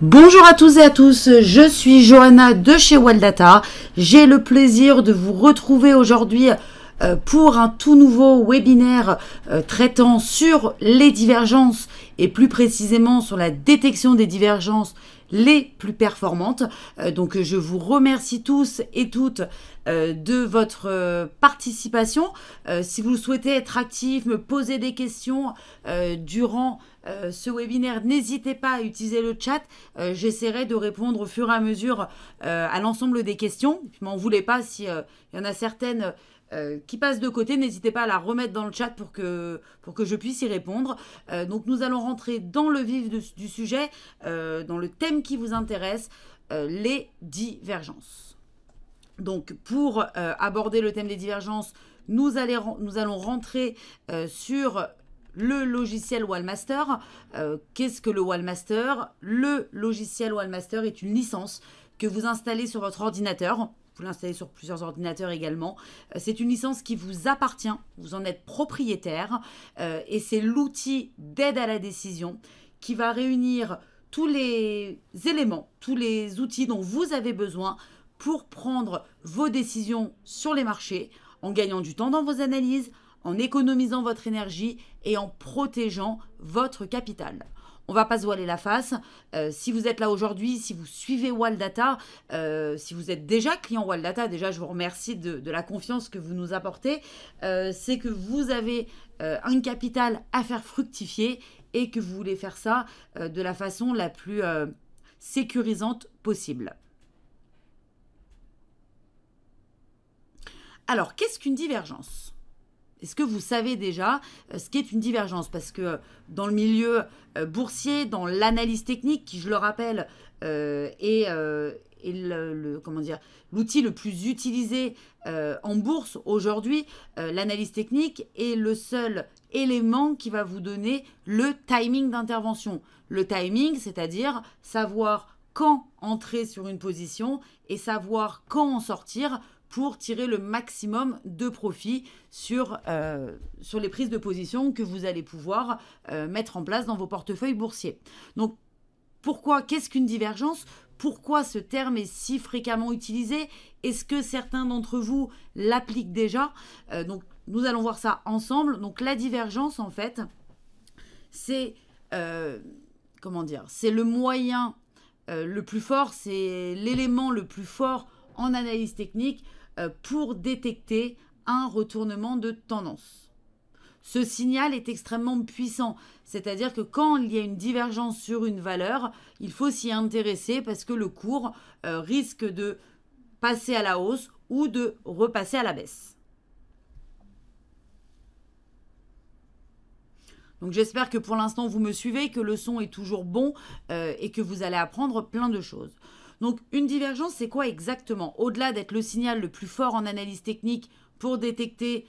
Bonjour à tous et à tous, je suis Johanna de chez Waldata. J'ai le plaisir de vous retrouver aujourd'hui euh, pour un tout nouveau webinaire euh, traitant sur les divergences et plus précisément sur la détection des divergences les plus performantes. Euh, donc je vous remercie tous et toutes de votre participation. si vous souhaitez être actif, me poser des questions durant ce webinaire, n'hésitez pas à utiliser le chat. J'essaierai de répondre au fur et à mesure à l'ensemble des questions. Je m'en voulais pas si y en a certaines euh, qui passe de côté, n'hésitez pas à la remettre dans le chat pour que, pour que je puisse y répondre. Euh, donc nous allons rentrer dans le vif du sujet, euh, dans le thème qui vous intéresse, les divergences. Donc pour aborder le thème des divergences, nous, nous allons rentrer sur le logiciel Wallmaster. Qu'est-ce que le Wallmaster Le logiciel Wallmaster est une licence que vous installez sur votre ordinateur. Vous l'installez sur plusieurs ordinateurs également. Euh, c'est une licence qui vous appartient, vous en êtes propriétaire, euh, et c'est l'outil d'aide à la décision qui va réunir tous les éléments, tous les outils dont vous avez besoin pour prendre vos décisions sur les marchés en gagnant du temps dans vos analyses, en économisant votre énergie et en protégeant votre capital on va pas se voiler la face. Euh, si vous êtes là aujourd'hui, si vous suivez Waldata, euh, si vous êtes déjà client Waldata, déjà je vous remercie de, la confiance que vous nous apportez. Euh, c'est que vous avez un capital à faire fructifier et que vous voulez faire ça de la façon la plus sécurisante possible. Alors, qu'est-ce qu'une divergence est-ce que vous savez déjà euh, ce qu'est une divergence Parce que euh, dans le milieu euh, boursier, dans l'analyse technique, qui je le rappelle est, le, comment dire l'outil le plus utilisé en bourse aujourd'hui, l'analyse technique est le seul élément qui va vous donner le timing d'intervention. Le timing, c'est-à-dire savoir quand entrer sur une position et savoir quand en sortir pour tirer le maximum de profit euh, sur, les prises de position que vous allez pouvoir euh, mettre en place dans vos portefeuilles boursiers. Donc, pourquoi Qu'est-ce qu'une divergence Pourquoi ce terme est si fréquemment utilisé Est-ce que certains d'entre vous l'appliquent déjà euh, Donc, nous allons voir ça ensemble. Donc, la divergence, en fait, c'est... comment dire C'est le moyen le plus fort, c'est l'élément le plus fort en analyse technique euh, pour détecter un retournement de tendance. Ce signal est extrêmement puissant, c'est-à-dire que quand il y a une divergence sur une valeur, il faut s'y intéresser parce que le cours euh, risque de passer à la hausse ou de repasser à la baisse. Donc j'espère que pour l'instant vous me suivez, que le son est toujours bon euh, et que vous allez apprendre plein de choses. Donc une divergence, c'est quoi exactement Au-delà d'être le signal le plus fort en analyse technique pour détecter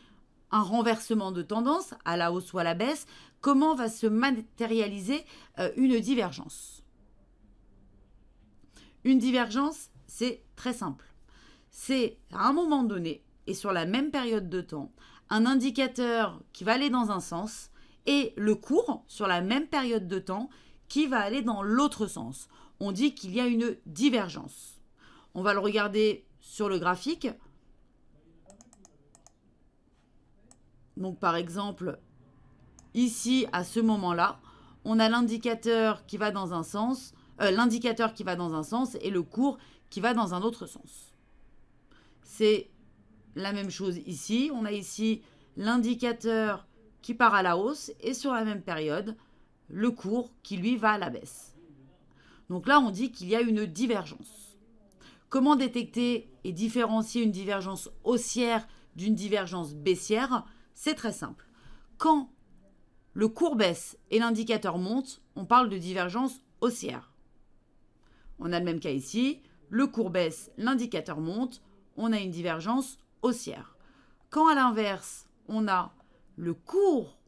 un renversement de tendance, à la hausse ou à la baisse, comment va se matérialiser euh, une divergence Une divergence, c'est très simple. C'est à un moment donné, et sur la même période de temps, un indicateur qui va aller dans un sens et le cours sur la même période de temps qui va aller dans l'autre sens on dit qu'il y a une divergence. On va le regarder sur le graphique. Donc par exemple, ici à ce moment-là, on a l'indicateur qui va dans un sens, euh, l'indicateur qui va dans un sens et le cours qui va dans un autre sens. C'est la même chose ici. On a ici l'indicateur qui part à la hausse et sur la même période, le cours qui lui va à la baisse. Donc là, on dit qu'il y a une divergence. Comment détecter et différencier une divergence haussière d'une divergence baissière C'est très simple. Quand le cours baisse et l'indicateur monte, on parle de divergence haussière. On a le même cas ici. Le cours baisse, l'indicateur monte, on a une divergence haussière. Quand à l'inverse, on a le cours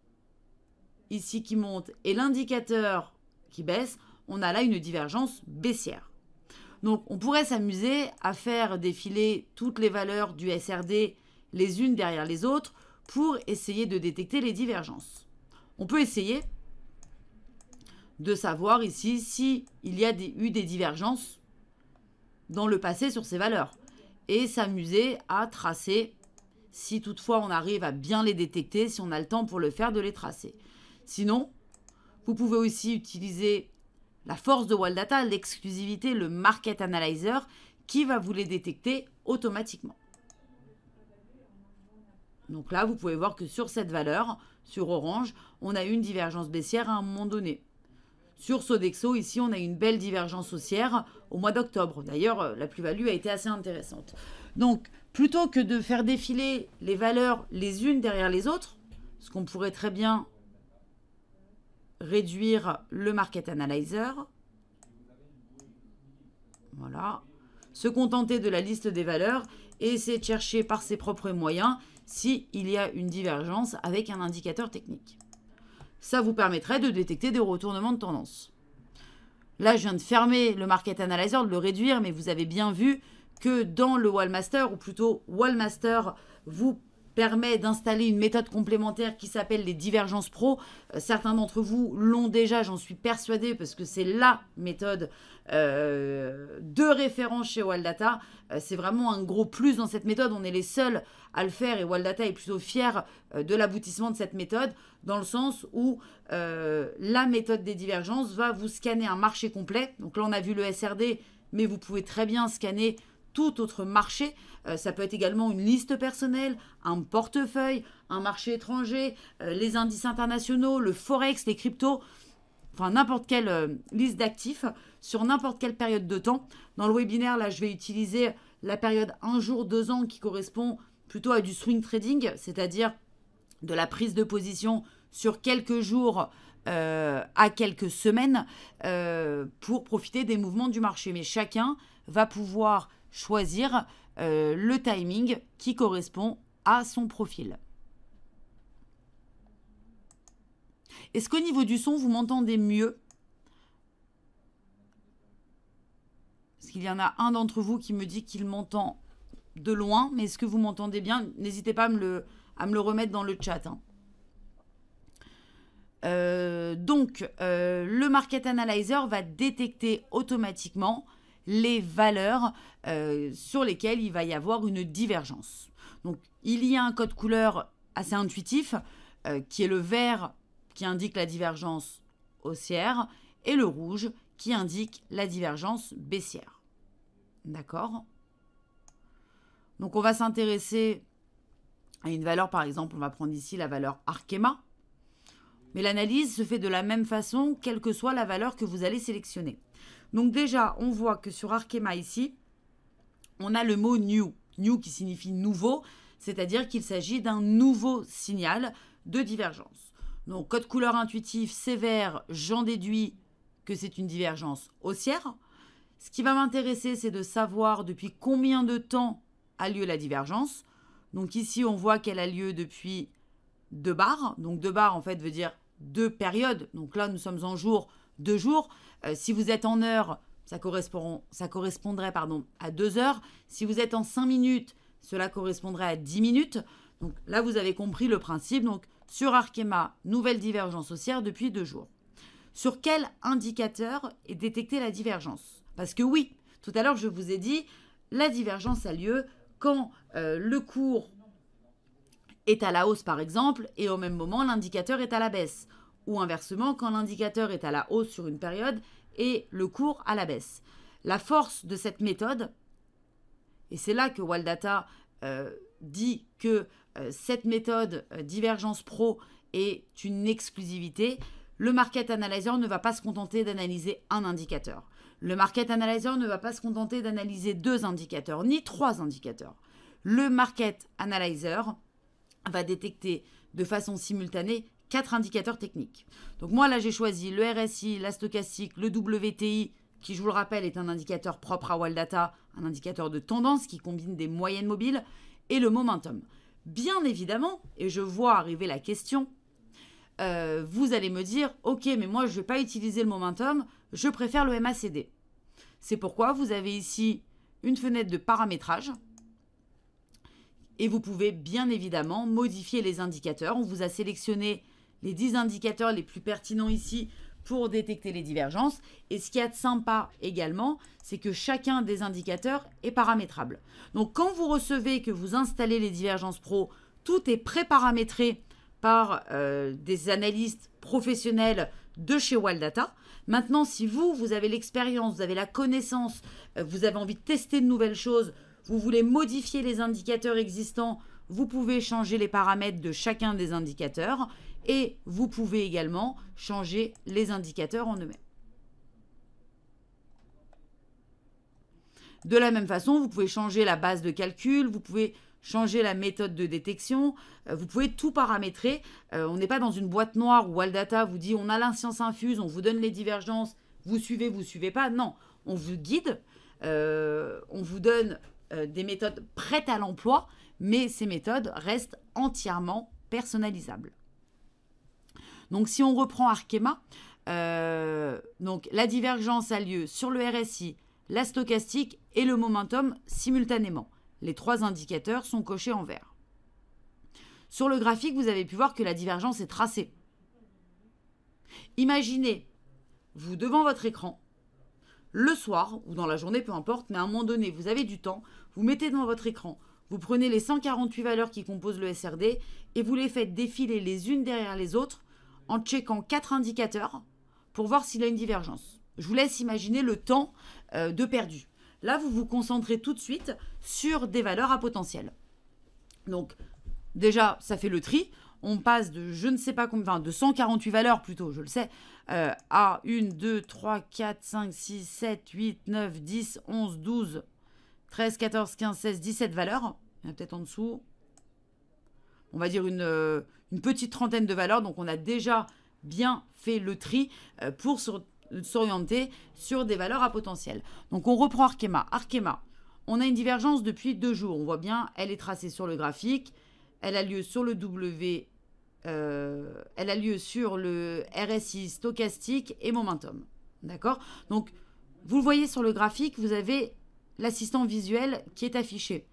ici qui monte et l'indicateur qui baisse, on a là une divergence baissière. Donc on pourrait s'amuser à faire défiler toutes les valeurs du SRD les unes derrière les autres pour essayer de détecter les divergences. On peut essayer de savoir ici s'il il y a eu des divergences dans le passé sur ces valeurs et s'amuser à tracer si toutefois on arrive à bien les détecter, si on a le temps pour le faire, de les tracer. Sinon, vous pouvez aussi utiliser la force de Wildata, l'exclusivité, le market analyzer qui va vous les détecter automatiquement. Donc là, vous pouvez voir que sur cette valeur, sur Orange, on a une divergence baissière à un moment donné. Sur Sodexo, ici, on a une belle divergence haussière au mois d'octobre. D'ailleurs, euh, la plus-value a été assez intéressante. Donc, plutôt que de faire défiler les valeurs les unes derrière les autres, ce qu'on pourrait très bien réduire le Market Analyzer. Voilà. Se contenter de la liste des valeurs et essayer de chercher par ses propres moyens s'il il y a une divergence avec un indicateur technique. Ça vous permettrait de détecter des retournements de tendance. Là, je viens de fermer le Market Analyzer, de le réduire, mais vous avez bien vu que dans le Wallmaster, ou plutôt Wallmaster vous permet d'installer une méthode complémentaire qui s'appelle les divergences pro. Euh, certains d'entre vous l'ont déjà, j'en suis persuadée, parce que c'est la méthode euh, de référence chez Waldata. Euh, c'est vraiment un gros plus dans cette méthode. On est les seuls à le faire et Waldata est plutôt fier de l'aboutissement de cette méthode, dans le sens où la méthode des divergences va vous scanner un marché complet. Donc là, on a vu le SRD, mais vous pouvez très bien scanner tout autre marché. Euh, ça peut être également une liste personnelle, un portefeuille, un marché étranger, euh, les indices internationaux, le forex, les cryptos, enfin n'importe quelle euh, liste d'actifs sur n'importe quelle période de temps. Dans le webinaire, là, je vais utiliser la période un jour, deux ans qui correspond plutôt à du swing trading, c'est-à-dire de la prise de position sur quelques jours à quelques semaines pour profiter des mouvements du marché. Mais chacun va pouvoir choisir euh, le timing qui correspond à son profil. Est-ce qu'au niveau du son, vous m'entendez mieux Parce qu'il y en a un d'entre vous qui me dit qu'il m'entend de loin, mais est-ce que vous m'entendez bien N'hésitez pas à me, le, remettre dans le chat. Hein. Euh, donc, euh, le Market Analyzer va détecter automatiquement les valeurs euh, sur lesquelles il va y avoir une divergence. Donc il y a un code couleur assez intuitif euh, qui est le vert qui indique la divergence haussière et le rouge qui indique la divergence baissière. D'accord Donc on va s'intéresser à une valeur, par exemple, on va prendre ici la valeur Arkema. Mais l'analyse se fait de la même façon, quelle que soit la valeur que vous allez sélectionner. Donc déjà, on voit que sur Arkema ici, on a le mot new. New qui signifie nouveau, c'est-à-dire qu'il s'agit d'un nouveau signal de divergence. Donc code couleur intuitif sévère, j'en déduis que c'est une divergence haussière. Ce qui va m'intéresser, c'est de savoir depuis combien de temps a lieu la divergence. Donc ici, on voit qu'elle a lieu depuis deux barres. Donc deux barres, en fait, veut dire deux périodes. Donc là, nous sommes en jour, deux jours. Euh, si vous êtes en heure, ça, correspondrait pardon, à deux heures. Si vous êtes en cinq minutes, cela correspondrait à dix minutes. Donc là, vous avez compris le principe. Donc sur Arkema, nouvelle divergence haussière depuis deux jours. Sur quel indicateur est détectée la divergence Parce que oui, tout à l'heure, je vous ai dit, la divergence a lieu quand euh, le cours est à la hausse, par exemple, et au même moment, l'indicateur est à la baisse ou inversement quand l'indicateur est à la hausse sur une période et le cours à la baisse. La force de cette méthode, et c'est là que Waldata euh, dit que euh, cette méthode euh, divergence pro est une exclusivité, le market analyzer ne va pas se contenter d'analyser un indicateur. Le market analyzer ne va pas se contenter d'analyser deux indicateurs, ni trois indicateurs. Le market analyzer va détecter de façon simultanée quatre indicateurs techniques. Donc moi là j'ai choisi le RSI, la stochastique, le WTI, qui je vous le rappelle est un indicateur propre à Data, un indicateur de tendance qui combine des moyennes mobiles, et le momentum. Bien évidemment, et je vois arriver la question, euh, vous allez me dire, ok mais moi je ne vais pas utiliser le momentum, je préfère le MACD. C'est pourquoi vous avez ici une fenêtre de paramétrage, et vous pouvez bien évidemment modifier les indicateurs. On vous a sélectionné les 10 indicateurs les plus pertinents ici pour détecter les divergences. Et ce qu'il y a de sympa également, c'est que chacun des indicateurs est paramétrable. Donc quand vous recevez que vous installez les divergences pro, tout est préparamétré paramétré par euh, des analystes professionnels de chez Wildata. Maintenant, si vous, vous avez l'expérience, vous avez la connaissance, euh, vous avez envie de tester de nouvelles choses, vous voulez modifier les indicateurs existants vous pouvez changer les paramètres de chacun des indicateurs et vous pouvez également changer les indicateurs en eux-mêmes. De la même façon, vous pouvez changer la base de calcul, vous pouvez changer la méthode de détection, euh, vous pouvez tout paramétrer. Euh, on n'est pas dans une boîte noire où Aldata vous dit on a l'inscience infuse, on vous donne les divergences, vous suivez, vous ne suivez pas. Non, on vous guide, euh, on vous donne des méthodes prêtes à l'emploi, mais ces méthodes restent entièrement personnalisables. Donc si on reprend Arkema, euh, donc la divergence a lieu sur le RSI, la stochastique et le momentum simultanément. Les trois indicateurs sont cochés en vert. Sur le graphique, vous avez pu voir que la divergence est tracée. Imaginez, vous devant votre écran, le soir ou dans la journée, peu importe, mais à un moment donné, vous avez du temps, vous mettez devant votre écran vous prenez les 148 valeurs qui composent le SRD et vous les faites défiler les unes derrière les autres en checkant 4 indicateurs pour voir s'il y a une divergence. Je vous laisse imaginer le temps euh, de perdu. Là, vous vous concentrez tout de suite sur des valeurs à potentiel. Donc, déjà, ça fait le tri. On passe de je ne sais pas combien, de 148 valeurs plutôt, je le sais, euh, à 1, 2, 3, 4, 5, 6, 7, 8, 9, 10, 11, 12, 13, 14, 15, 16, 17 valeurs. Il y a peut-être en dessous. On va dire euh, une, petite trentaine de valeurs. Donc, on a déjà bien fait le tri euh, pour s'orienter sur des valeurs à potentiel. Donc, on reprend Arkema. Arkema, on a une divergence depuis deux jours. On voit bien, elle est tracée sur le graphique. Elle a lieu sur le W. Euh, elle a lieu sur le RSI stochastique et momentum. D'accord Donc, vous le voyez sur le graphique, vous avez l'assistant visuel qui est affiché.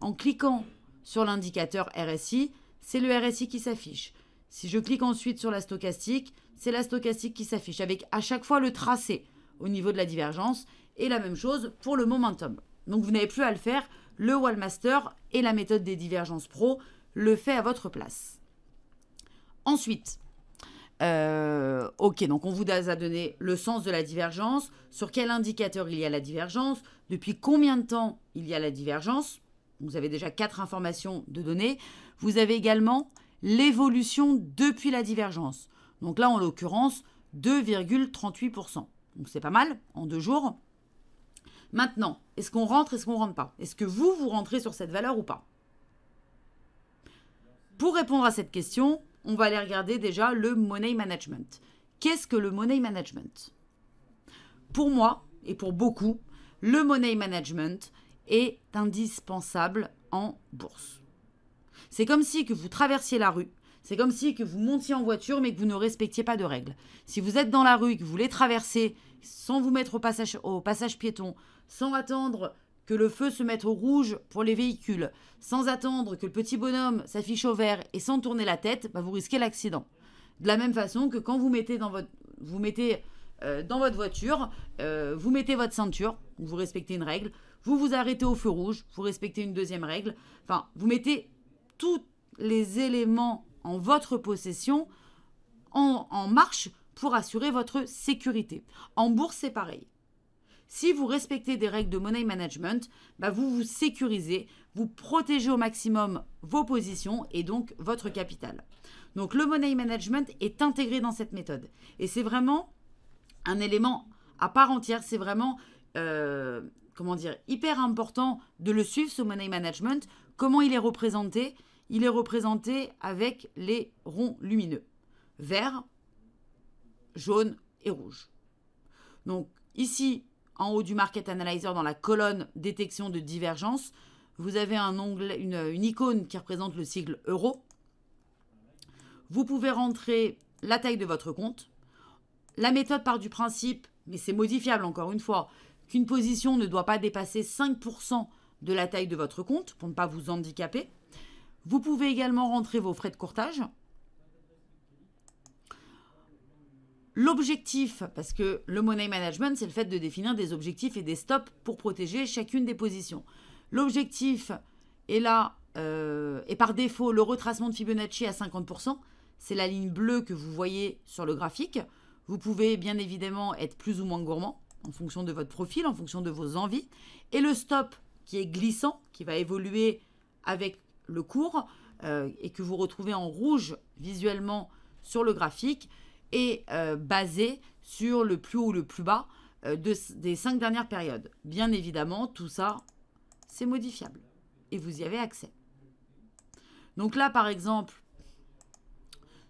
En cliquant sur l'indicateur RSI, c'est le RSI qui s'affiche. Si je clique ensuite sur la stochastique, c'est la stochastique qui s'affiche avec à chaque fois le tracé au niveau de la divergence et la même chose pour le momentum. Donc vous n'avez plus à le faire, le Wallmaster et la méthode des divergences pro le fait à votre place. Ensuite, euh, ok, donc on vous a donné le sens de la divergence, sur quel indicateur il y a la divergence, depuis combien de temps il y a la divergence. Vous avez déjà quatre informations de données. Vous avez également l'évolution depuis la divergence. Donc là, en l'occurrence, 2,38%. Donc c'est pas mal en deux jours. Maintenant, est-ce qu'on rentre, est-ce qu'on rentre pas Est-ce que vous, vous rentrez sur cette valeur ou pas Pour répondre à cette question, on va aller regarder déjà le money management. Qu'est-ce que le money management Pour moi, et pour beaucoup, le money management, est indispensable en bourse. C'est comme si que vous traversiez la rue, c'est comme si que vous montiez en voiture mais que vous ne respectiez pas de règles. Si vous êtes dans la rue et que vous voulez traverser sans vous mettre au passage, au passage piéton, sans attendre que le feu se mette au rouge pour les véhicules, sans attendre que le petit bonhomme s'affiche au vert et sans tourner la tête, bah, vous risquez l'accident. De la même façon que quand vous mettez dans votre, vous mettez, euh, dans votre voiture, euh, vous mettez votre ceinture, vous respectez une règle, vous vous arrêtez au feu rouge, vous respectez une deuxième règle. Enfin, vous mettez tous les éléments en votre possession en, marche pour assurer votre sécurité. En bourse, c'est pareil. Si vous respectez des règles de money management, bah, vous vous sécurisez, vous protégez au maximum vos positions et donc votre capital. Donc le money management est intégré dans cette méthode. Et c'est vraiment un élément à part entière, c'est vraiment euh, comment dire, hyper important de le suivre, ce money management. Comment il est représenté Il est représenté avec les ronds lumineux, vert, jaune et rouge. Donc ici, en haut du Market Analyzer, dans la colonne détection de divergence, vous avez un onglet, une, une icône qui représente le sigle euro. Vous pouvez rentrer la taille de votre compte. La méthode part du principe, mais c'est modifiable encore une fois, qu'une position ne doit pas dépasser 5% de la taille de votre compte pour ne pas vous handicaper. Vous pouvez également rentrer vos frais de courtage. L'objectif, parce que le money management, c'est le fait de définir des objectifs et des stops pour protéger chacune des positions. L'objectif est là, euh, et par défaut, le retracement de Fibonacci à 50%. C'est la ligne bleue que vous voyez sur le graphique. Vous pouvez bien évidemment être plus ou moins gourmand en fonction de votre profil, en fonction de vos envies, et le stop qui est glissant, qui va évoluer avec le cours euh, et que vous retrouvez en rouge visuellement sur le graphique, est euh, basé sur le plus haut ou le plus bas euh, des cinq dernières périodes. Bien évidemment, tout ça, c'est modifiable et vous y avez accès. Donc là, par exemple,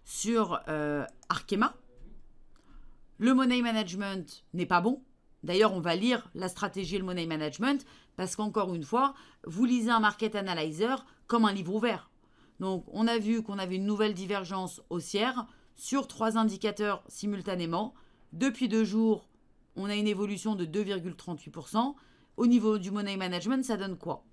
sur Arkema, le money management n'est pas bon D'ailleurs, on va lire la stratégie et le money management parce qu'encore une fois, vous lisez un market analyzer comme un livre ouvert. Donc, on a vu qu'on avait une nouvelle divergence haussière sur trois indicateurs simultanément. Depuis deux jours, on a une évolution de 2,38%. Au niveau du money management, ça donne quoi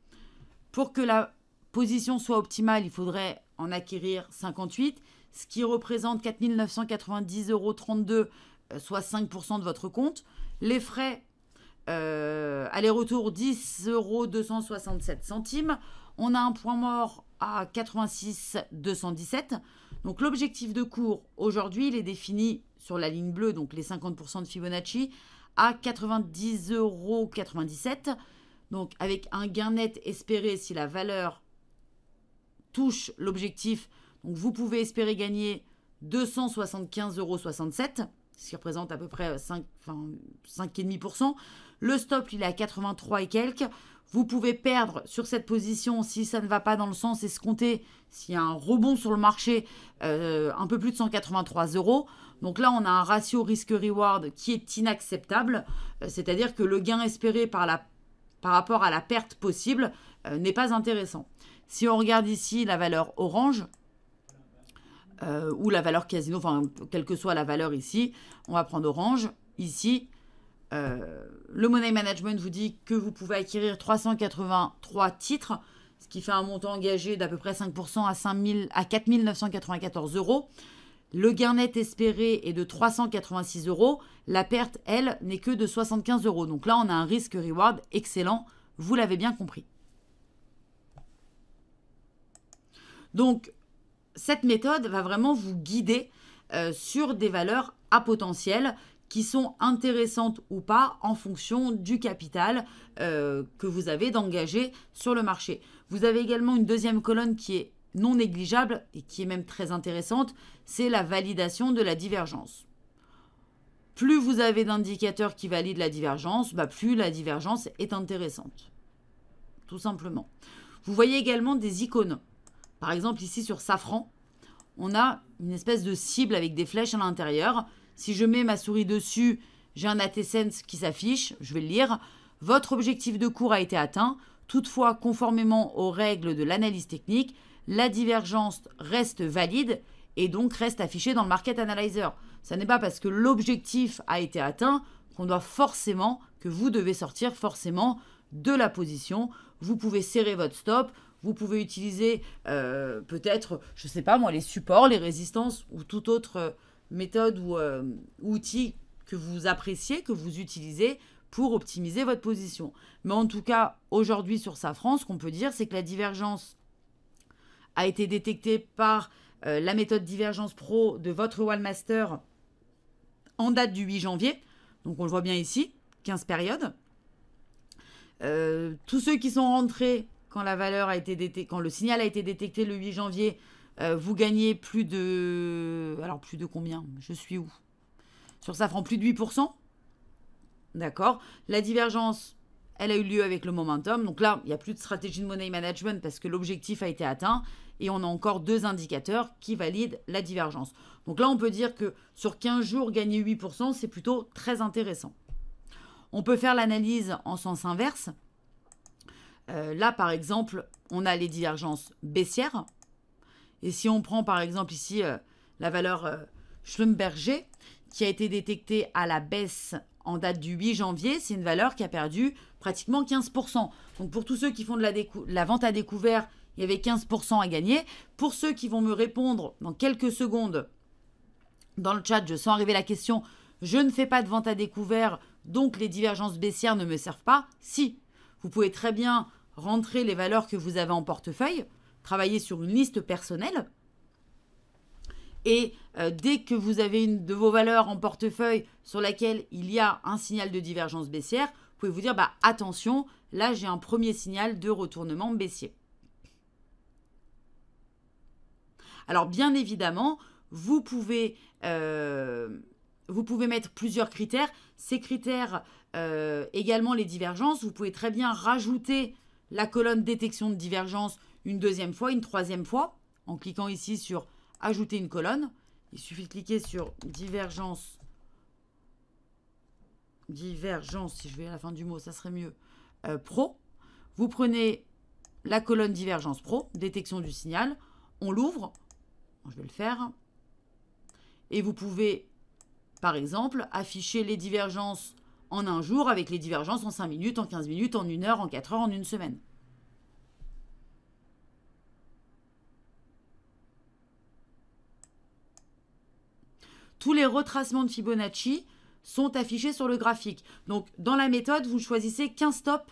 Pour que la position soit optimale, il faudrait en acquérir 58, ce qui représente 4 990,32 euros, euh, soit 5% de votre compte. Les frais euh, aller-retour 10,267 euros centimes. On a un point mort à 86,217. Donc l'objectif de cours aujourd'hui, il est défini sur la ligne bleue, donc les 50% de Fibonacci, à 90,97 euros. Donc avec un gain net espéré si la valeur touche l'objectif. Donc vous pouvez espérer gagner 275,67 euros ce qui représente à peu près 5,5%. Euh, cent, le stop, il est à 83 et quelques. Vous pouvez perdre sur cette position si ça ne va pas dans le sens escompté, s'il y a un rebond sur le marché, euh, un peu plus de 183 euros. Donc là, on a un ratio risque-reward qui est inacceptable, euh, c'est-à-dire que le gain espéré par, la, par, rapport à la perte possible n'est pas intéressant. Si on regarde ici la valeur orange, euh, ou la valeur casino, enfin, quelle que soit la valeur ici, on va prendre Orange. Ici, euh, le Money Management vous dit que vous pouvez acquérir 383 titres, ce qui fait un montant engagé d'à peu près 5% à, à 4 994 euros. Le gain net espéré est de 386 euros. La perte, elle, n'est que de 75 euros. Donc là, on a un risque-reward excellent. Vous l'avez bien compris. Donc, cette méthode va vraiment vous guider euh, sur des valeurs à potentiel qui sont intéressantes ou pas en fonction du capital euh, que vous avez d'engager sur le marché. Vous avez également une deuxième colonne qui est non négligeable et qui est même très intéressante, c'est la validation de la divergence. Plus vous avez d'indicateurs qui valident la divergence, bah, plus la divergence est intéressante. Tout simplement. Vous voyez également des icônes. Par exemple, ici sur Safran, on a une espèce de cible avec des flèches à l'intérieur. Si je mets ma souris dessus, j'ai un Sense qui s'affiche, je vais le lire. Votre objectif de cours a été atteint. Toutefois, conformément aux règles de l'analyse technique, la divergence reste valide et donc reste affichée dans le Market Analyzer. Ce n'est pas parce que l'objectif a été atteint qu'on doit forcément, que vous devez sortir forcément de la position. Vous pouvez serrer votre stop, vous pouvez utiliser euh, peut-être, je ne sais pas moi, les supports, les résistances ou toute autre euh, méthode ou euh, outil que vous appréciez, que vous utilisez pour optimiser votre position. Mais en tout cas, aujourd'hui sur Safran, ce qu'on peut dire, c'est que la divergence a été détectée par la méthode divergence pro de votre Wallmaster en date du 8 janvier. Donc on le voit bien ici, 15 périodes. tous ceux qui sont rentrés quand la valeur a été quand le signal a été détecté le 8 janvier, euh, vous gagnez plus de... Alors, plus de combien Je suis où Sur ça, Safran, plus de 8%. D'accord La divergence, elle a eu lieu avec le momentum. Donc là, il n'y a plus de stratégie de money management parce que l'objectif a été atteint et on a encore deux indicateurs qui valident la divergence. Donc là, on peut dire que sur 15 jours, gagner 8%, c'est plutôt très intéressant. On peut faire l'analyse en sens inverse. Euh, là, par exemple, on a les divergences baissières. Et si on prend, par exemple, ici, euh, la valeur euh, Schlumberger, qui a été détectée à la baisse en date du 8 janvier, c'est une valeur qui a perdu pratiquement 15%. Donc, pour tous ceux qui font de la, la vente à découvert, il y avait 15% à gagner. Pour ceux qui vont me répondre dans quelques secondes dans le chat, je sens arriver la question, je ne fais pas de vente à découvert, donc les divergences baissières ne me servent pas. Si, vous pouvez très bien Rentrer les valeurs que vous avez en portefeuille, travaillez sur une liste personnelle. Et euh, dès que vous avez une de vos valeurs en portefeuille sur laquelle il y a un signal de divergence baissière, vous pouvez vous dire bah, attention, là j'ai un premier signal de retournement baissier. Alors bien évidemment, vous pouvez, euh, mettre plusieurs critères. Ces critères, euh, également les divergences, vous pouvez très bien rajouter la colonne détection de divergence une deuxième fois, une troisième fois, en cliquant ici sur ajouter une colonne. Il suffit de cliquer sur divergence, divergence, si je vais à la fin du mot, ça serait mieux, euh, pro. Vous prenez la colonne divergence pro, détection du signal, on l'ouvre, je vais le faire, et vous pouvez, par exemple, afficher les divergences en un jour, avec les divergences en 5 minutes, en 15 minutes, en 1 heure, en 4 heures, en une semaine. Tous les retracements de Fibonacci sont affichés sur le graphique. Donc, dans la méthode, vous choisissez qu'un stop.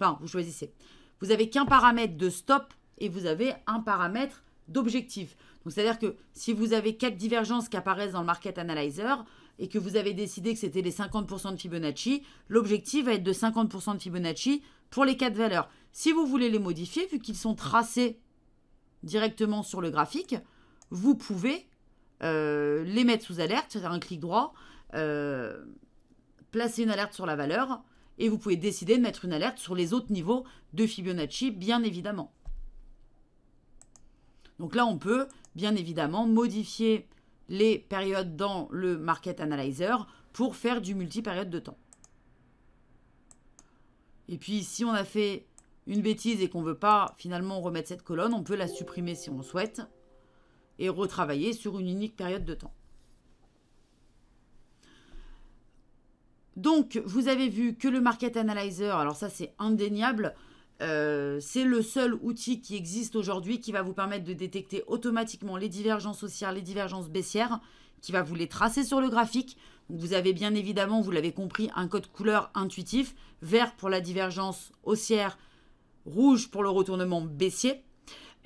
Enfin, vous choisissez. Vous avez qu'un paramètre de stop et vous avez un paramètre d'objectif. Donc, c'est-à-dire que si vous avez quatre divergences qui apparaissent dans le Market Analyzer, et que vous avez décidé que c'était les 50% de Fibonacci, l'objectif va être de 50% de Fibonacci pour les quatre valeurs. Si vous voulez les modifier, vu qu'ils sont tracés directement sur le graphique, vous pouvez euh, les mettre sous alerte, c'est-à-dire un clic droit, euh, placer une alerte sur la valeur, et vous pouvez décider de mettre une alerte sur les autres niveaux de Fibonacci, bien évidemment. Donc là, on peut bien évidemment modifier les périodes dans le Market Analyzer pour faire du multi-période de temps. Et puis, si on a fait une bêtise et qu'on ne veut pas finalement remettre cette colonne, on peut la supprimer si on souhaite et retravailler sur une unique période de temps. Donc, vous avez vu que le Market Analyzer, alors ça c'est indéniable, euh, c'est le seul outil qui existe aujourd'hui qui va vous permettre de détecter automatiquement les divergences haussières, les divergences baissières, qui va vous les tracer sur le graphique. vous avez bien évidemment, vous l'avez compris, un code couleur intuitif, vert pour la divergence haussière, rouge pour le retournement baissier.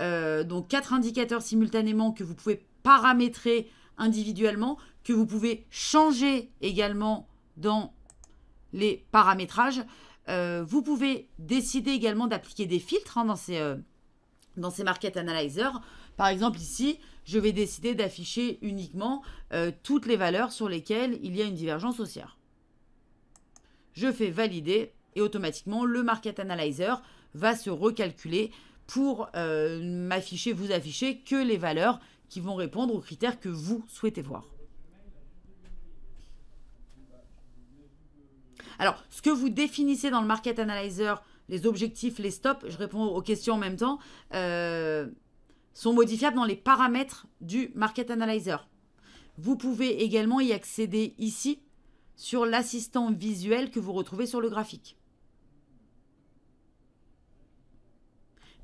Euh, donc quatre indicateurs simultanément que vous pouvez paramétrer individuellement, que vous pouvez changer également dans les paramétrages. Euh, vous pouvez décider également d'appliquer des filtres hein, dans, ces, euh, dans ces Market Analyzer. Par exemple, ici, je vais décider d'afficher uniquement euh, toutes les valeurs sur lesquelles il y a une divergence haussière. Je fais valider et automatiquement, le Market Analyzer va se recalculer pour m'afficher, vous afficher que les valeurs qui vont répondre aux critères que vous souhaitez voir. Alors, ce que vous définissez dans le Market Analyzer, les objectifs, les stops, je réponds aux questions en même temps, euh, sont modifiables dans les paramètres du Market Analyzer. Vous pouvez également y accéder ici sur l'assistant visuel que vous retrouvez sur le graphique.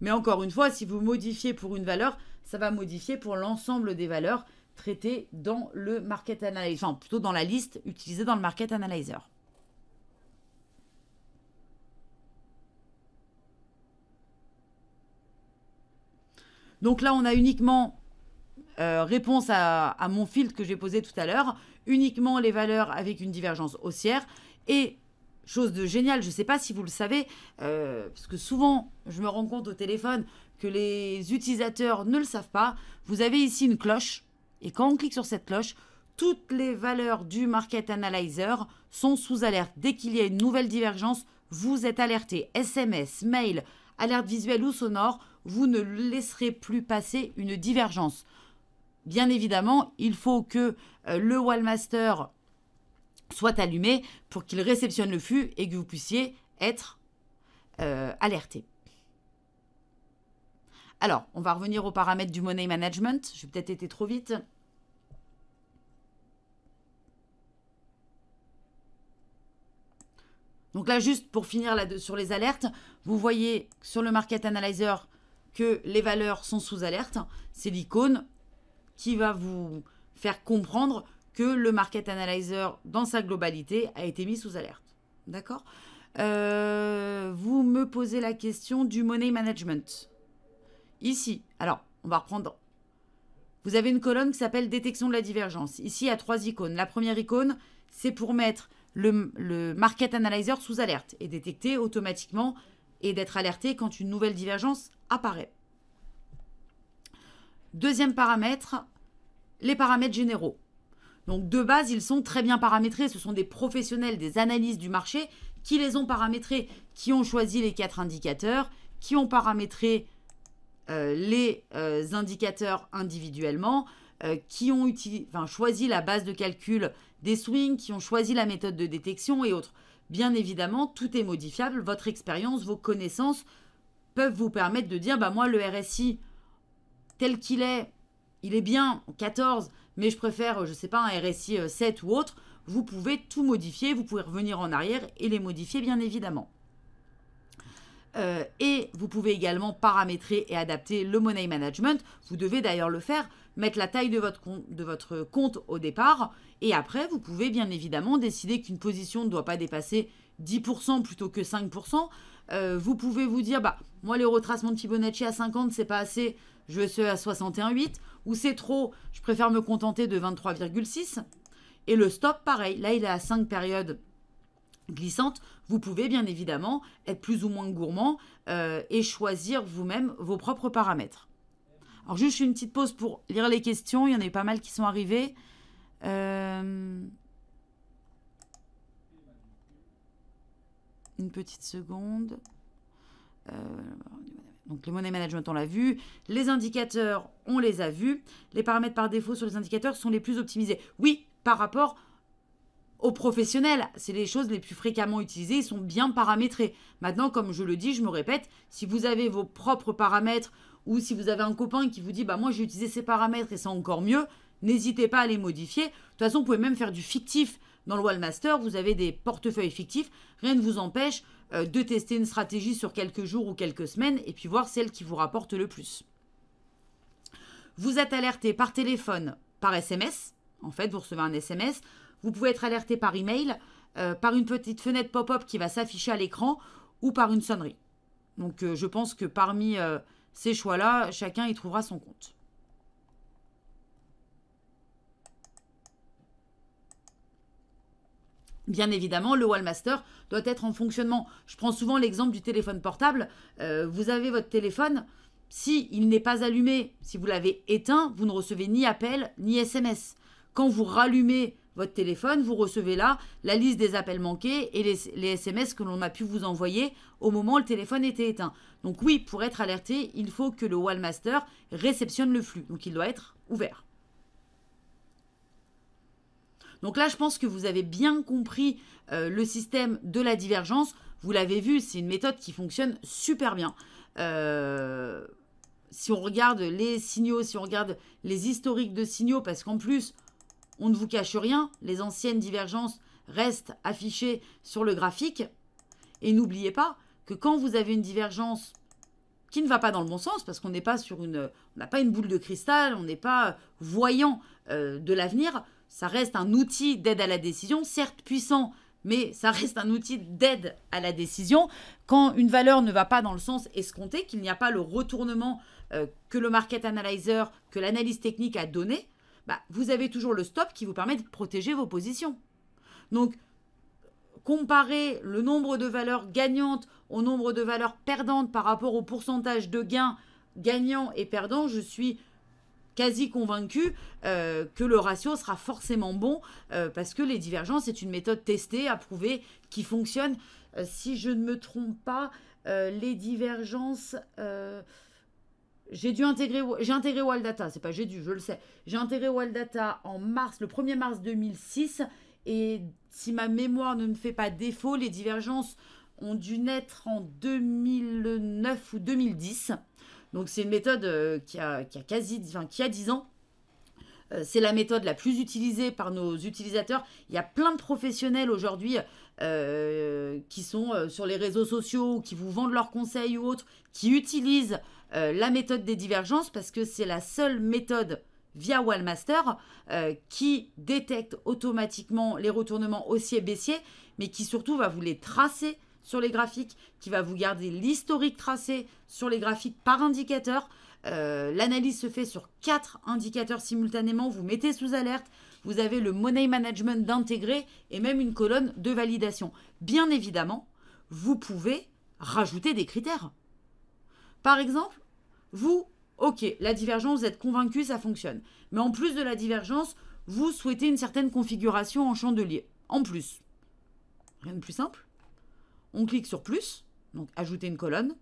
Mais encore une fois, si vous modifiez pour une valeur, ça va modifier pour l'ensemble des valeurs traitées dans le market analyzer, enfin plutôt dans la liste utilisée dans le market analyzer. Donc là, on a uniquement euh, réponse à, mon filtre que j'ai posé tout à l'heure, uniquement les valeurs avec une divergence haussière. Et chose de génial. je ne sais pas si vous le savez, euh, parce que souvent je me rends compte au téléphone que les utilisateurs ne le savent pas, vous avez ici une cloche, et quand on clique sur cette cloche, toutes les valeurs du Market Analyzer sont sous alerte. Dès qu'il y a une nouvelle divergence, vous êtes alerté. SMS, mail, alerte visuelle ou sonore, vous ne laisserez plus passer une divergence. Bien évidemment, il faut que euh, le Wallmaster soit allumé pour qu'il réceptionne le flux et que vous puissiez être euh, alerté. Alors, on va revenir aux paramètres du money management. J'ai peut-être été trop vite. Donc là, juste pour finir sur les alertes, vous voyez sur le Market Analyzer que les valeurs sont sous alerte, c'est l'icône qui va vous faire comprendre que le market analyzer dans sa globalité a été mis sous alerte. D'accord euh, Vous me posez la question du money management. Ici, alors, on va reprendre. Vous avez une colonne qui s'appelle détection de la divergence. Ici, il y a trois icônes. La première icône, c'est pour mettre le, le, market analyzer sous alerte et détecter automatiquement et d'être alerté quand une nouvelle divergence apparaît. Deuxième paramètre, les paramètres généraux. Donc de base, ils sont très bien paramétrés. Ce sont des professionnels des analystes du marché qui les ont paramétrés, qui ont choisi les quatre indicateurs, qui ont paramétré euh, les euh, indicateurs individuellement, euh, qui ont choisi la base de calcul des swings, qui ont choisi la méthode de détection et autres. Bien évidemment, tout est modifiable, votre expérience, vos connaissances, peuvent vous permettre de dire, bah moi le RSI tel qu'il est, il est bien 14, mais je préfère, je sais pas, un RSI 7 euh, ou autre, vous pouvez tout modifier, vous pouvez revenir en arrière et les modifier bien évidemment. Euh, et vous pouvez également paramétrer et adapter le money management. Vous devez d'ailleurs le faire, mettre la taille de votre, de votre compte au départ. Et après, vous pouvez bien évidemment décider qu'une position ne doit pas dépasser 10% plutôt que 5%. Euh, vous pouvez vous dire, bah, moi, le retracement de Fibonacci à 50, c'est pas assez, je vais à 61,8. Ou c'est trop, je préfère me contenter de 23,6. Et le stop, pareil, là, il est à 5 périodes glissantes. Vous pouvez bien évidemment être plus ou moins gourmand euh, et choisir vous-même vos propres paramètres. Alors, juste une petite pause pour lire les questions. Il y en a eu pas mal qui sont arrivées. Euh... une petite seconde. Euh, donc les money management, on l'a vu. Les indicateurs, on les a vus. Les paramètres par défaut sur les indicateurs sont les plus optimisés. Oui, par rapport aux professionnels, c'est les choses les plus fréquemment utilisées, ils sont bien paramétrés. Maintenant, comme je le dis, je me répète, si vous avez vos propres paramètres ou si vous avez un copain qui vous dit bah moi j'ai utilisé ces paramètres et c'est encore mieux, n'hésitez pas à les modifier. De toute façon, vous pouvez même faire du fictif. Dans le Wallmaster, vous avez des portefeuilles fictifs. Rien ne vous empêche euh, de tester une stratégie sur quelques jours ou quelques semaines et puis voir celle qui vous rapporte le plus. Vous êtes alerté par téléphone, par SMS. En fait, vous recevez un SMS. Vous pouvez être alerté par email, euh, par une petite fenêtre pop-up qui va s'afficher à l'écran ou par une sonnerie. Donc, euh, je pense que parmi ces choix-là, chacun y trouvera son compte. Bien évidemment, le Wallmaster doit être en fonctionnement. Je prends souvent l'exemple du téléphone portable. Euh, vous avez votre téléphone, si il n'est pas allumé, si vous l'avez éteint, vous ne recevez ni appel ni SMS. Quand vous rallumez votre téléphone, vous recevez là la liste des appels manqués et les, les SMS que l'on a pu vous envoyer au moment où le téléphone était éteint. Donc oui, pour être alerté, il faut que le Wallmaster réceptionne le flux. Donc il doit être ouvert. Donc là, je pense que vous avez bien compris euh, le système de la divergence. Vous l'avez vu, c'est une méthode qui fonctionne super bien. Euh, si on regarde les signaux, si on regarde les historiques de signaux, parce qu'en plus, on ne vous cache rien, les anciennes divergences restent affichées sur le graphique. Et n'oubliez pas que quand vous avez une divergence qui ne va pas dans le bon sens, parce qu'on n'est pas sur une, on n'a pas une boule de cristal, on n'est pas voyant euh, de l'avenir, ça reste un outil d'aide à la décision, certes puissant, mais ça reste un outil d'aide à la décision. Quand une valeur ne va pas dans le sens escompté, qu'il n'y a pas le retournement euh, que le market analyzer, que l'analyse technique a donné, bah, vous avez toujours le stop qui vous permet de protéger vos positions. Donc, comparer le nombre de valeurs gagnantes au nombre de valeurs perdantes par rapport au pourcentage de gains gagnants et perdants, je suis quasi convaincu euh, que le ratio sera forcément bon euh, parce que les divergences c'est une méthode testée, approuvée, qui fonctionne. Euh, si je ne me trompe pas, les divergences... j'ai dû intégrer, j'ai intégré Wildata, c'est pas j'ai dû, je le sais. J'ai intégré Wildata en mars, le 1er mars 2006, et si ma mémoire ne me fait pas défaut, les divergences ont dû naître en 2009 ou 2010. Donc c'est une méthode euh, qui a, quasi, qui a 10 ans. Euh, c'est la méthode la plus utilisée par nos utilisateurs. Il y a plein de professionnels aujourd'hui euh, qui sont sur les réseaux sociaux, qui vous vendent leurs conseils ou autres, qui utilisent la méthode des divergences parce que c'est la seule méthode via Wallmaster qui détecte automatiquement les retournements haussiers-baissiers, mais qui surtout va vous les tracer sur les graphiques, qui va vous garder l'historique tracé sur les graphiques par indicateur. Euh, l'analyse se fait sur quatre indicateurs simultanément. Vous mettez sous alerte. Vous avez le money management d'intégrer et même une colonne de validation. Bien évidemment, vous pouvez rajouter des critères. Par exemple, vous, ok, la divergence, vous êtes convaincu, ça fonctionne. Mais en plus de la divergence, vous souhaitez une certaine configuration en chandelier. En plus. Rien de plus simple. On clique sur plus, donc ajouter une colonne.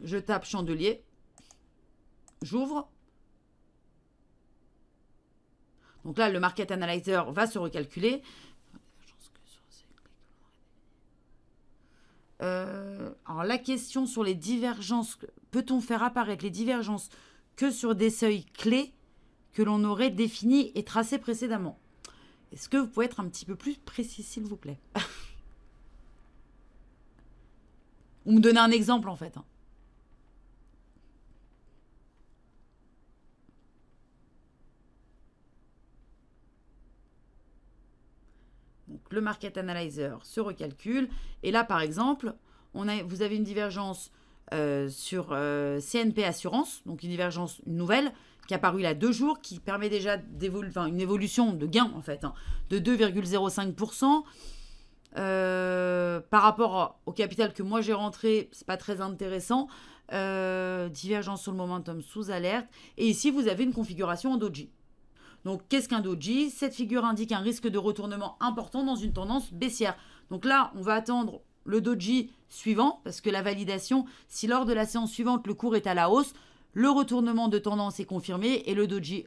Je tape chandelier. J'ouvre. Donc là, le Market Analyzer va se recalculer. Euh, alors la question sur les divergences, peut-on faire apparaître les divergences que sur des seuils clés que l'on aurait définis et tracés précédemment est-ce que vous pouvez être un petit peu plus précis, s'il vous plaît Ou me donner un exemple, en fait. Hein. Donc, le market analyzer se recalcule. Et là, par exemple, on vous avez une divergence euh, sur euh, CNP Assurance, donc une divergence nouvelle, qui est apparu il y deux jours, qui permet déjà une évolution de gain en fait, hein, de 2,05%. Euh, par rapport au capital que moi j'ai rentré, c'est pas très intéressant. Euh, divergence sur le momentum sous alerte. Et ici, vous avez une configuration en doji. Donc, qu'est-ce qu'un doji Cette figure indique un risque de retournement important dans une tendance baissière. Donc là, on va attendre le doji suivant, parce que la validation, si lors de la séance suivante, le cours est à la hausse, le retournement de tendance est confirmé et le doji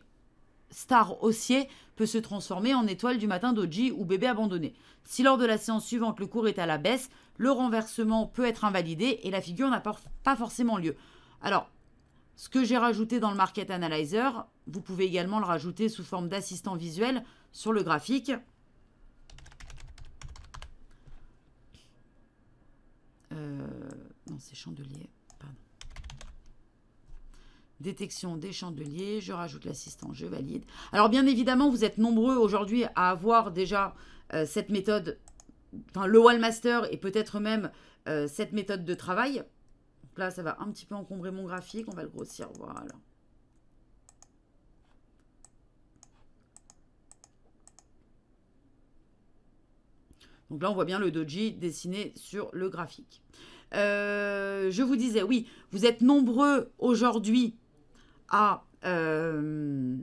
star haussier peut se transformer en étoile du matin doji ou bébé abandonné. Si lors de la séance suivante le cours est à la baisse, le renversement peut être invalidé et la figure n'a pas forcément lieu. Alors, ce que j'ai rajouté dans le Market Analyzer, vous pouvez également le rajouter sous forme d'assistant visuel sur le graphique. Euh, non, c'est chandelier. Détection des chandeliers, je rajoute l'assistant, je valide. Alors bien évidemment, vous êtes nombreux aujourd'hui à avoir déjà euh, cette méthode, enfin le Wallmaster et peut-être même euh, cette méthode de travail. là, ça va un petit peu encombrer mon graphique, on va le grossir, voilà. Donc là, on voit bien le doji dessiné sur le graphique. Euh, je vous disais, oui, vous êtes nombreux aujourd'hui euh,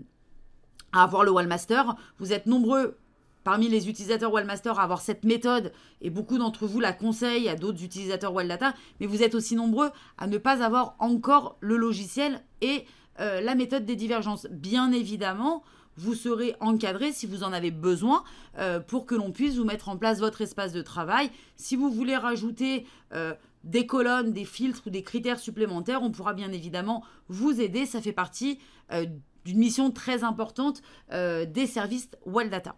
à, avoir le Wallmaster. Vous êtes nombreux parmi les utilisateurs Wallmaster à avoir cette méthode, et beaucoup d'entre vous la conseillent à d'autres utilisateurs data, mais vous êtes aussi nombreux à ne pas avoir encore le logiciel et euh, la méthode des divergences. Bien évidemment, vous serez encadré si vous en avez besoin euh, pour que l'on puisse vous mettre en place votre espace de travail. Si vous voulez rajouter des colonnes, des filtres ou des critères supplémentaires, on pourra bien évidemment vous aider. Ça fait partie euh, d'une mission très importante euh, des services WellData.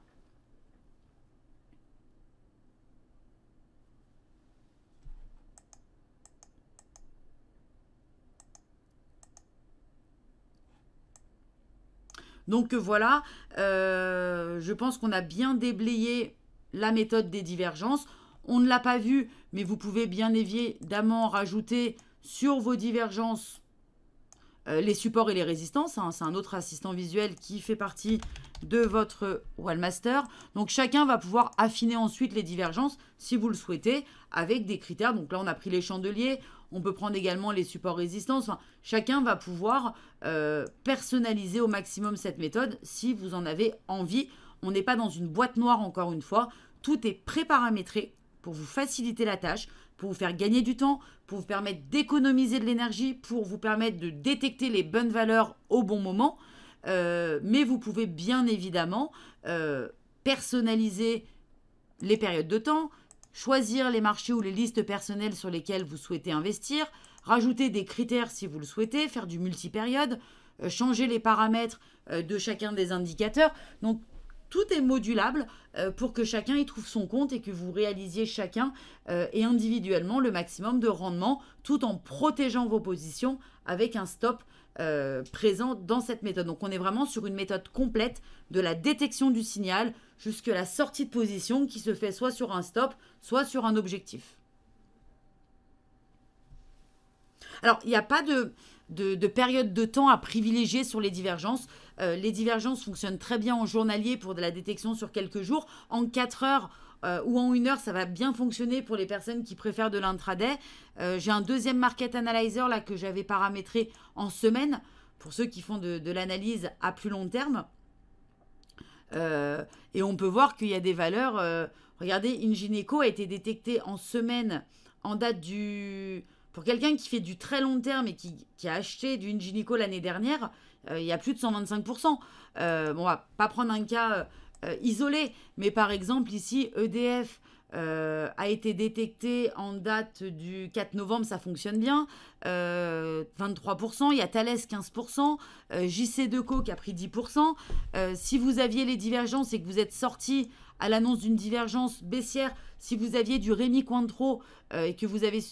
Donc euh, voilà, je pense qu'on a bien déblayé la méthode des divergences. On ne l'a pas vu, mais vous pouvez bien évidemment rajouter sur vos divergences euh, les supports et les résistances. Hein. C'est un autre assistant visuel qui fait partie de votre Wallmaster. Donc chacun va pouvoir affiner ensuite les divergences, si vous le souhaitez, avec des critères. Donc là, on a pris les chandeliers, on peut prendre également les supports résistances. chacun va pouvoir euh, personnaliser au maximum cette méthode si vous en avez envie. On n'est pas dans une boîte noire encore une fois. Tout est pré-paramétré pour vous faciliter la tâche, pour vous faire gagner du temps, pour vous permettre d'économiser de l'énergie, pour vous permettre de détecter les bonnes valeurs au bon moment. Euh, mais vous pouvez bien évidemment euh, personnaliser les périodes de temps, choisir les marchés ou les listes personnelles sur lesquelles vous souhaitez investir, rajouter des critères si vous le souhaitez, faire du multi-période, euh, changer les paramètres de chacun des indicateurs. Donc tout est modulable euh, pour que chacun y trouve son compte et que vous réalisiez chacun euh, et individuellement le maximum de rendement tout en protégeant vos positions avec un stop euh, présent dans cette méthode. Donc on est vraiment sur une méthode complète de la détection du signal jusqu'à la sortie de position qui se fait soit sur un stop, soit sur un objectif. Alors il n'y a pas de, période de temps à privilégier sur les divergences. Euh, les divergences fonctionnent très bien en journalier pour de la détection sur quelques jours. En 4 heures, euh, ou en 1 heure, ça va bien fonctionner pour les personnes qui préfèrent de l'intraday. Euh, j'ai un deuxième market analyzer là que j'avais paramétré en semaine pour ceux qui font de, l'analyse à plus long terme. et on peut voir qu'il y a des valeurs. regardez, Ingineco a été détecté en semaine en date du. Pour quelqu'un qui fait du très long terme et qui, a acheté du Ingineco l'année dernière, euh, il y a plus de 125%. Euh, on ne va pas prendre un cas euh, isolé, mais par exemple ici, EDF, a été détecté en date du 4 novembre, ça fonctionne bien, 23%, il y a Thales 15%, jc 2 qui a pris 10%. si vous aviez les divergences et que vous êtes sorti à l'annonce d'une divergence baissière, si vous aviez du Rémi Cointreau et que vous avez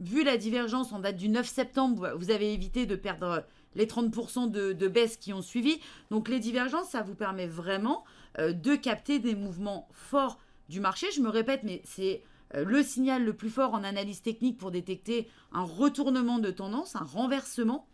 vu la divergence en date du 9 septembre, vous avez évité de perdre les 30% de, baisse qui ont suivi. Donc les divergences, ça vous permet vraiment euh, de capter des mouvements forts du marché. Je me répète, mais c'est euh, le signal le plus fort en analyse technique pour détecter un retournement de tendance, un renversement.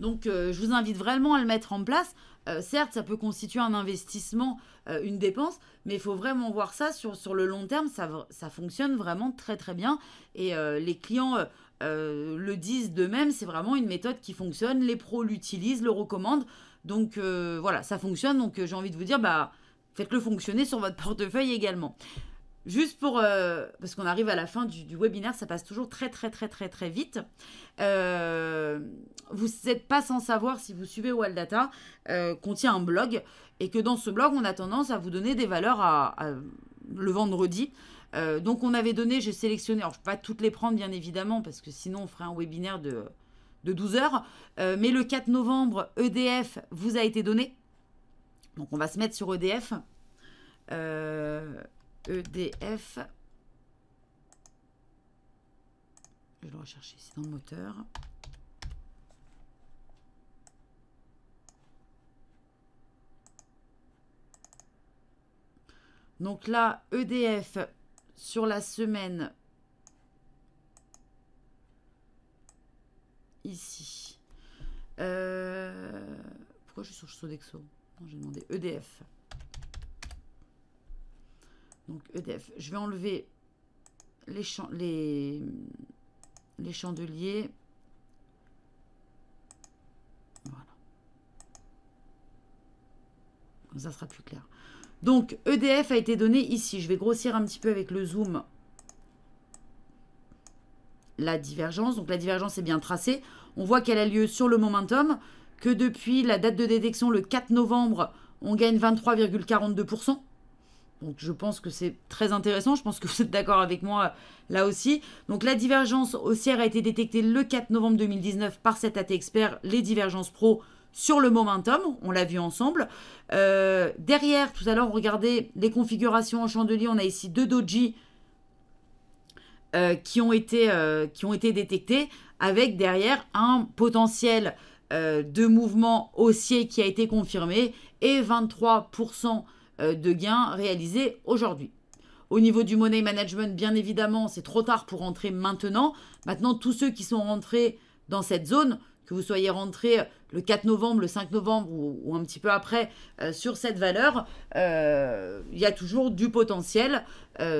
Donc euh, je vous invite vraiment à le mettre en place. certes, ça peut constituer un investissement, une dépense, mais il faut vraiment voir ça sur, le long terme. Ça, fonctionne vraiment très très bien. Et les clients euh, le disent d'eux-mêmes, c'est vraiment une méthode qui fonctionne, les pros l'utilisent, le recommandent, donc euh, voilà, ça fonctionne, donc euh, j'ai envie de vous dire, bah, faites-le fonctionner sur votre portefeuille également. Juste pour... parce qu'on arrive à la fin du, webinaire, ça passe toujours très très très très très vite. vous n'êtes pas sans savoir, si vous suivez Wildata, contient qu'on tient un blog et que dans ce blog, on a tendance à vous donner des valeurs le vendredi. Euh, donc on avait donné, j'ai sélectionné, alors je ne peux pas toutes les prendre bien évidemment, parce que sinon on ferait un webinaire de, 12 heures. Euh, mais le 4 novembre, EDF vous a été donné. Donc on va se mettre sur EDF. EDF. Euh, e je vais le rechercher ici dans le moteur. Donc là, EDF sur la semaine ici. Euh, pourquoi je suis sur Sodexo j'ai demandé EDF. Donc EDF. Je vais enlever les, les, chandeliers. Voilà. ça sera plus clair. Donc, EDF a été donné ici. Je vais grossir un petit peu avec le zoom la divergence. Donc, la divergence est bien tracée. On voit qu'elle a lieu sur le momentum, que depuis la date de détection, le 4 novembre, on gagne 23,42%. Donc je pense que c'est très intéressant, je pense que vous êtes d'accord avec moi là aussi. Donc la divergence haussière a été détectée le 4 novembre 2019 par cet AT Expert, les divergences pro sur le momentum, on l'a vu ensemble. Euh, derrière, tout à l'heure, regardez les configurations en chandelier. On a ici deux doji euh, qui, ont été, euh, qui ont été détectés avec derrière un potentiel de mouvement haussier qui a été confirmé et 23% de gains réalisés aujourd'hui. Au niveau du money management, bien évidemment, c'est trop tard pour rentrer maintenant. Maintenant, tous ceux qui sont rentrés dans cette zone que vous soyez rentré euh, le 4 novembre, le 5 novembre ou, un petit peu après euh, sur cette valeur, euh, il y a toujours du potentiel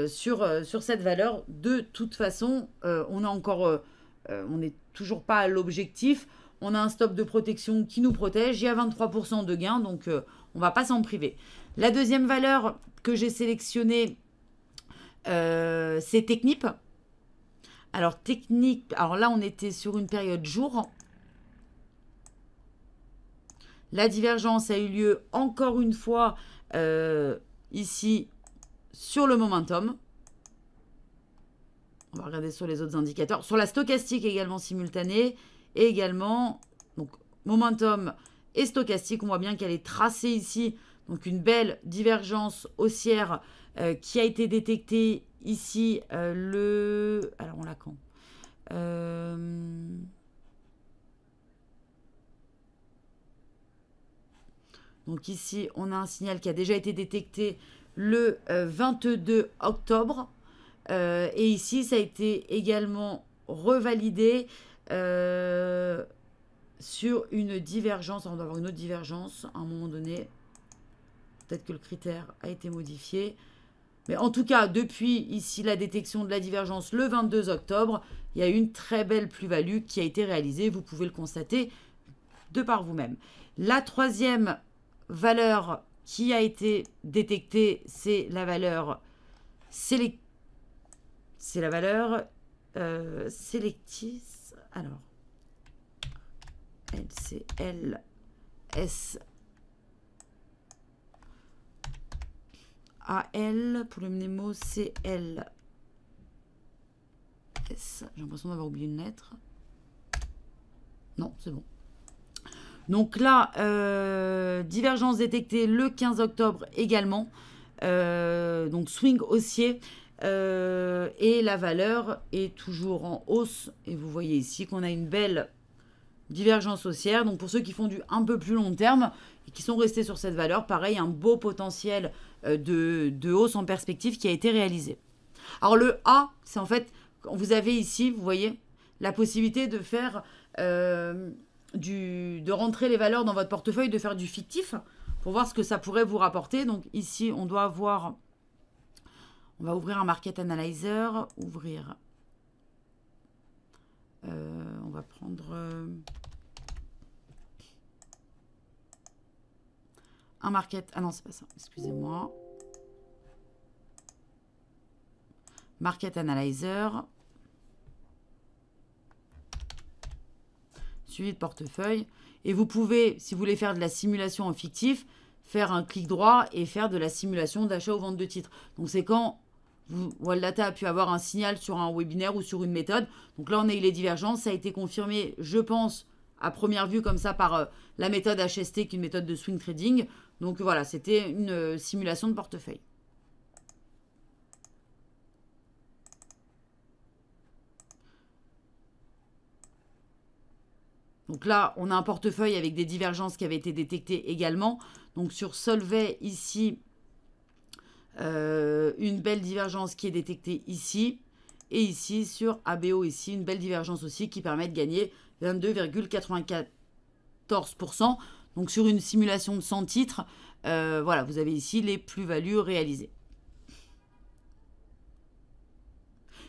sur, sur cette valeur. De toute façon, on a encore, on n'est toujours pas à l'objectif. On a un stop de protection qui nous protège. Il y a 23% de gains, donc on ne va pas s'en priver. La deuxième valeur que j'ai sélectionnée, c'est Technip. Alors Technip, alors là on était sur une période jour. La divergence a eu lieu encore une fois euh, ici sur le momentum. On va regarder sur les autres indicateurs. Sur la stochastique également simultanée. Et également, donc momentum et stochastique, on voit bien qu'elle est tracée ici. Donc une belle divergence haussière euh, qui a été détectée ici euh, le... Alors on l'a quand Donc ici, on a un signal qui a déjà été détecté le 22 euh, octobre. Euh, et ici, ça a été également revalidé euh, sur une divergence. on doit avoir une autre divergence à un moment donné. Peut-être que le critère a été modifié. Mais en tout cas, depuis ici la détection de la divergence le 22 octobre, il y a une très belle plus-value qui a été réalisée. Vous pouvez le constater de par vous-même. La troisième valeur qui a été détectée, c'est la valeur C'est la valeur euh, Alors, LCLS. AL pour le mnémo CL. S. J'ai l'impression d'avoir oublié une lettre. Non, c'est bon. Donc là, euh, divergence détectée le 15 octobre également. Euh, donc swing haussier. Euh, et la valeur est toujours en hausse. Et vous voyez ici qu'on a une belle divergence haussière. Donc pour ceux qui font du un peu plus long terme et qui sont restés sur cette valeur, pareil, un beau potentiel de, hausse en perspective qui a été réalisé. Alors le A, c'est en fait, vous avez ici, vous voyez, la possibilité de faire de rentrer les valeurs dans votre portefeuille, de faire du fictif pour voir ce que ça pourrait vous rapporter. Donc ici, on doit avoir... On va ouvrir un Market Analyzer, ouvrir... Euh, on va prendre... Euh, un market... Ah non, c'est pas ça, excusez-moi. Market Analyzer. suivi de portefeuille. Et vous pouvez, si vous voulez faire de la simulation en fictif, faire un clic droit et faire de la simulation d'achat ou vente de titres. Donc c'est quand vous, Data a pu avoir un signal sur un webinaire ou sur une méthode. Donc là, on a eu les divergences. Ça a été confirmé, je pense, à première vue comme ça par euh, la méthode HST, qui est une méthode de swing trading. Donc voilà, c'était une euh, simulation de portefeuille. Donc là, on a un portefeuille avec des divergences qui avaient été détectées également. Donc sur Solvay, ici, euh, une belle divergence qui est détectée ici. Et ici, sur ABO, ici, une belle divergence aussi qui permet de gagner 22,94%. Donc sur une simulation de 100 titres, euh, voilà, vous avez ici les plus-values réalisées.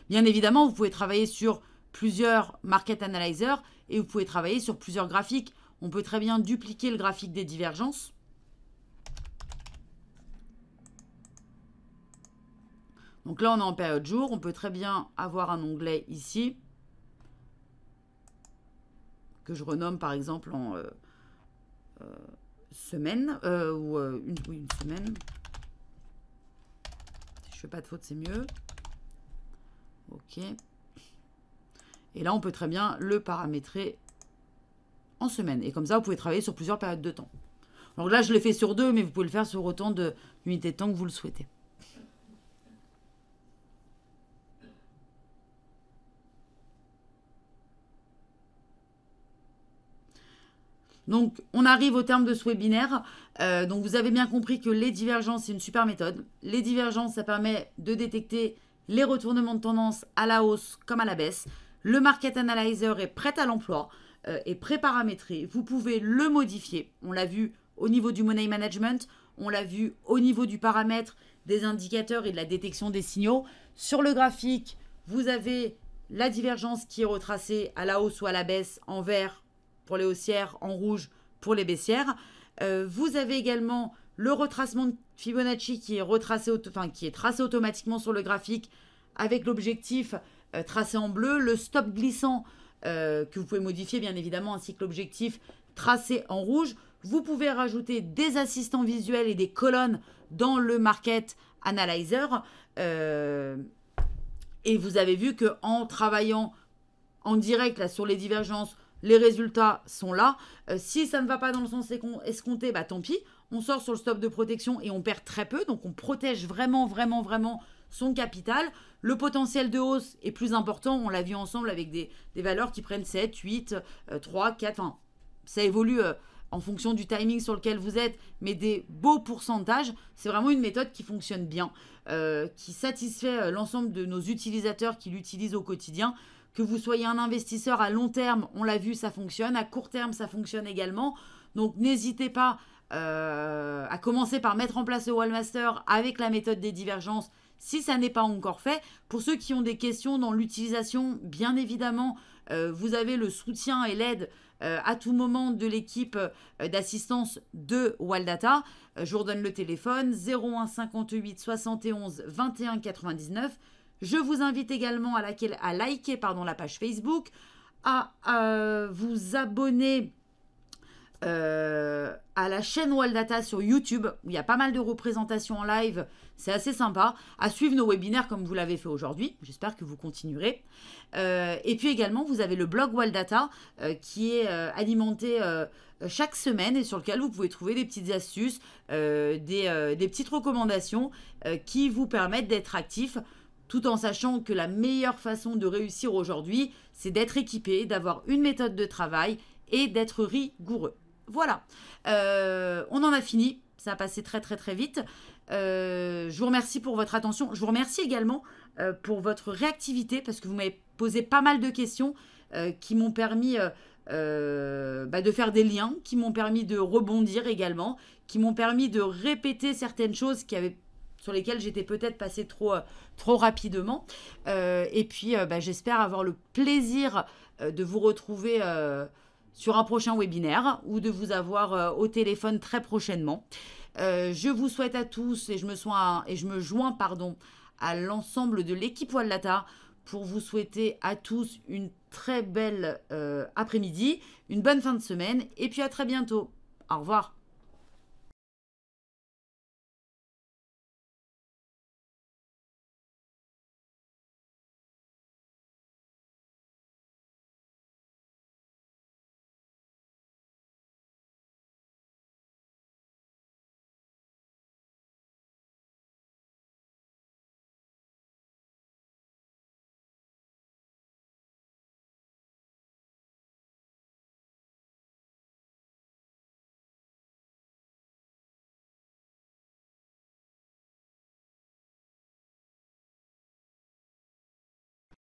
Bien évidemment, vous pouvez travailler sur plusieurs market analyzers et vous pouvez travailler sur plusieurs graphiques. On peut très bien dupliquer le graphique des divergences. Donc là, on est en période jour. On peut très bien avoir un onglet ici que je renomme par exemple en euh, euh, semaine euh, ou une, semaine. Si je fais pas de faute, c'est mieux. Ok. Et là, on peut très bien le paramétrer en semaine. Et comme ça, vous pouvez travailler sur plusieurs périodes de temps. Donc là, je l'ai fait sur deux, mais vous pouvez le faire sur autant d'unités de, temps que vous le souhaitez. Donc, on arrive au terme de ce webinaire. Euh, donc, vous avez bien compris que les divergences, c'est une super méthode. Les divergences, ça permet de détecter les retournements de tendance à la hausse comme à la baisse. Le market analyzer est prêt à l'emploi, et euh, est pré Vous pouvez le modifier. On l'a vu au niveau du money management, on l'a vu au niveau du paramètre des indicateurs et de la détection des signaux. Sur le graphique, vous avez la divergence qui est retracée à la hausse ou à la baisse en vert pour les haussières, en rouge pour les baissières. Euh, vous avez également le retracement de Fibonacci qui est, retracé, qui est tracé automatiquement sur le graphique avec l'objectif euh, tracé en bleu, le stop glissant euh, que vous pouvez modifier bien évidemment ainsi que l'objectif tracé en rouge. Vous pouvez rajouter des assistants visuels et des colonnes dans le Market Analyzer. Euh, et vous avez vu que en travaillant en direct là, sur les divergences, les résultats sont là. si ça ne va pas dans le sens escompté, bah tant pis. On sort sur le stop de protection et on perd très peu. Donc on protège vraiment, vraiment, vraiment son capital. Le potentiel de hausse est plus important, on l'a vu ensemble avec des, valeurs qui prennent 7, 8, 3, 4, enfin, ça évolue euh, en fonction du timing sur lequel vous êtes, mais des beaux pourcentages, c'est vraiment une méthode qui fonctionne bien, euh, qui satisfait euh, l'ensemble de nos utilisateurs qui l'utilisent au quotidien. Que vous soyez un investisseur à long terme, on l'a vu, ça fonctionne, à court terme, ça fonctionne également. Donc n'hésitez pas à commencer par mettre en place le Wallmaster avec la méthode des divergences si ça n'est pas encore fait. Pour ceux qui ont des questions dans l'utilisation, bien évidemment, euh, vous avez le soutien et l'aide euh, à tout moment de l'équipe euh, d'assistance de Waldata. je vous redonne le téléphone 01 58 71 21 99. Je vous invite également à, à liker pardon, la page Facebook, à vous abonner euh, à la chaîne Data sur YouTube, où il y a pas mal de représentations en live, c'est assez sympa. À suivre nos webinaires comme vous l'avez fait aujourd'hui, j'espère que vous continuerez. Euh, et puis également, vous avez le blog Waldata Data euh, qui est alimenté chaque semaine et sur lequel vous pouvez trouver des petites astuces, des, des, petites recommandations qui vous permettent d'être actif tout en sachant que la meilleure façon de réussir aujourd'hui, c'est d'être équipé, d'avoir une méthode de travail et d'être rigoureux. Voilà. Euh, on en a fini. Ça a passé très très très vite. Euh, je vous remercie pour votre attention. Je vous remercie également euh, pour votre réactivité parce que vous m'avez posé pas mal de questions qui m'ont permis bah, de faire des liens, qui m'ont permis de rebondir également, qui m'ont permis de répéter certaines choses qui avaient sur lesquelles j'étais peut-être passée trop, trop rapidement. et puis, bah, j'espère avoir le plaisir de vous retrouver sur un prochain webinaire ou de vous avoir euh, au téléphone très prochainement. Euh, je vous souhaite à tous et je me, et je me joins pardon, à l'ensemble de l'équipe Wallata pour vous souhaiter à tous une très belle euh, après-midi, une bonne fin de semaine et puis à très bientôt. Au revoir.